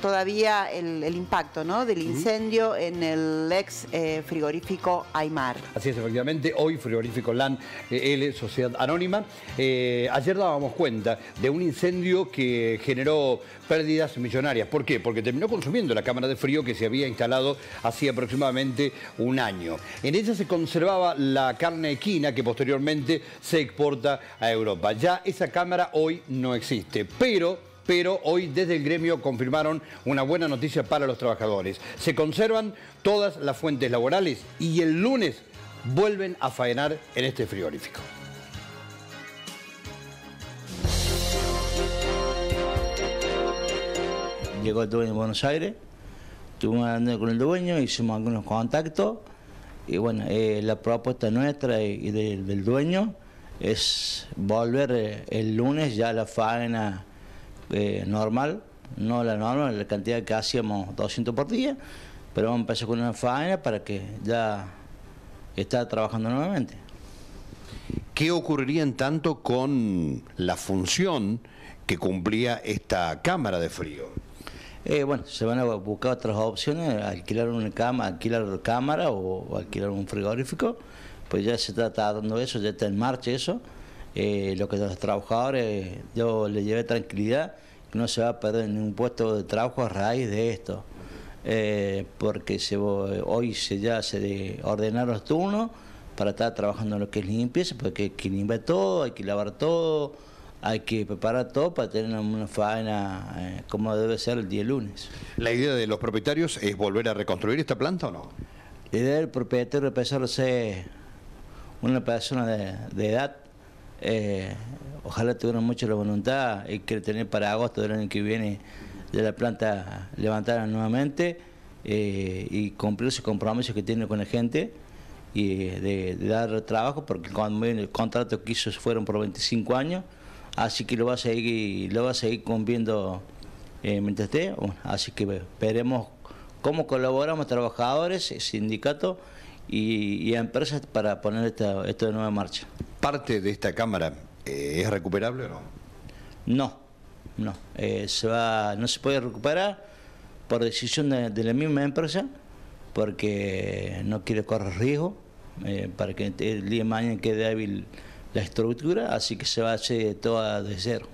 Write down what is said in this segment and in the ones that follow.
todavía el, impacto ¿no? del incendio en el ex eh, frigorífico Aymar. Así es, efectivamente, hoy frigorífico Land eh, L, Sociedad Anónima. Eh, ayer dábamos cuenta de un incendio que generó pérdidas millonarias. ¿Por qué? Porque terminó consumiendo la cámara de frío que se había instalado hace aproximadamente un año. En ella se conservaba la carne equina que posteriormente se exporta a Europa. Ya esa cámara hoy no existe, pero pero hoy desde el gremio confirmaron una buena noticia para los trabajadores. Se conservan todas las fuentes laborales y el lunes vuelven a faenar en este frigorífico. Llegó el dueño de Buenos Aires, estuvimos hablando con el dueño, hicimos algunos contactos y bueno, eh, la propuesta nuestra y, del, del dueño es volver eh, el lunes ya a la faena eh, normal, no la normal, la cantidad que hacíamos 200 por día, pero vamos a empezar con una faena para que ya está trabajando nuevamente. ¿Qué ocurriría en tanto con la función que cumplía esta cámara de frío? Eh, bueno, se van a buscar otras opciones, alquilar una cama, alquilar cámara o alquilar un frigorífico, pues ya se está dando eso, ya está en marcha eso. Eh, lo que los trabajadores, yo les llevé tranquilidad, que no se va a perder ningún puesto de trabajo a raíz de esto, eh, porque hoy se ya se ordenaron los turnos para estar trabajando en lo que es limpieza, porque hay que limpiar todo, hay que lavar todo, hay que preparar todo para tener una faena eh, como debe ser el día lunes. ¿La idea de los propietarios es volver a reconstruir esta planta o no? La idea del propietario, es pesar a ser una persona de edad, eh, ojalá tuvieran mucho la voluntad y que tener para agosto del año que viene de la planta levantar nuevamente eh, y cumplir sus compromisos que tiene con la gente y eh, de, dar trabajo porque cuando el contrato que hizo fueron por 25 años así que lo va a seguir lo va a seguir cumpliendo eh, mientras esté así que veremos cómo colaboramos trabajadores sindicatos y, empresas para poner esto de nueva en marcha parte de esta cámara eh, es recuperable o no? No, no. Eh, se no se puede recuperar por decisión de, la misma empresa porque no quiere correr riesgo eh, para que el día de mañana quede débil la estructura, así que se va a hacer toda de cero.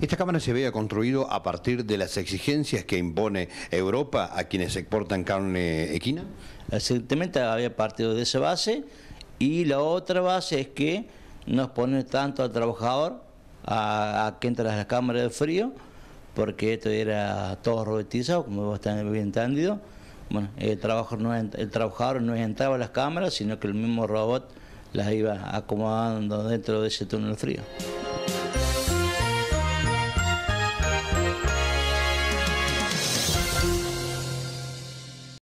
Esta Cámara se había construido a partir de las exigencias que impone Europa a quienes exportan carne equina. Exactamente, había partido de esa base y la otra base es que no pone tanto al trabajador a, que entra las cámaras de frío, porque esto era todo robotizado, como vos estás bien entendido. Bueno, el, no, el trabajador no entraba a las cámaras, sino que el mismo robot las iba acomodando dentro de ese túnel frío.